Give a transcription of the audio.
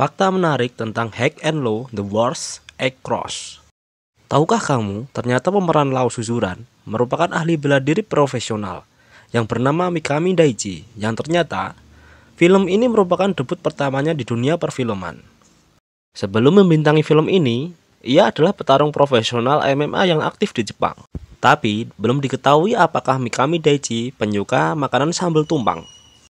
Fakta menarik tentang Hack and Low The Wars Egg Cross Tahukah kamu, ternyata pemeran Lao Suzuran merupakan ahli bela diri profesional yang bernama Mikami Daichi yang ternyata film ini merupakan debut pertamanya di dunia perfilman. Sebelum membintangi film ini, ia adalah petarung profesional MMA yang aktif di Jepang. Tapi belum diketahui apakah Mikami Daichi penyuka makanan sambal tumpang